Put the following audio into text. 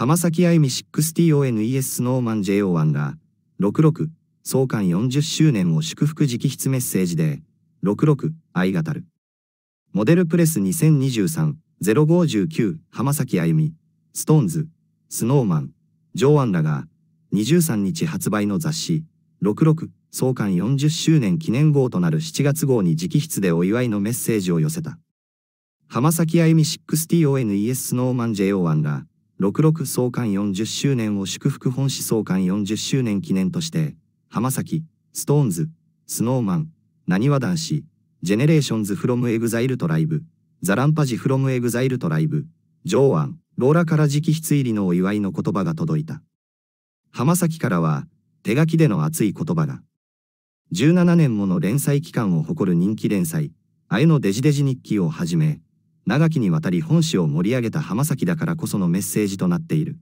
浜崎あゆみ 60ONES スノーマン JO1 が、66、創刊40周年を祝福直筆メッセージで、66、愛がたる。モデルプレス2023-059浜崎あゆみ、ストーンズ、スノーマン、ジョーアンらが、23日発売の雑誌、66、創刊40周年記念号となる7月号に直筆でお祝いのメッセージを寄せた。浜崎あゆみ 60ONES スノーマン JO1 が、66創刊40周年を祝福本誌創刊40周年記念として、浜崎、ストーンズ、スノーマン、なにわ男子、ジェネレーションズフロムエグザイルトライブ、ザランパジフロムエグザイルトライブ、ジョーアン、ローラから直筆入りのお祝いの言葉が届いた。浜崎からは、手書きでの熱い言葉が。17年もの連載期間を誇る人気連載、あえのデジデジ日記をはじめ、長きにわたり本誌を盛り上げた浜崎だからこそのメッセージとなっている。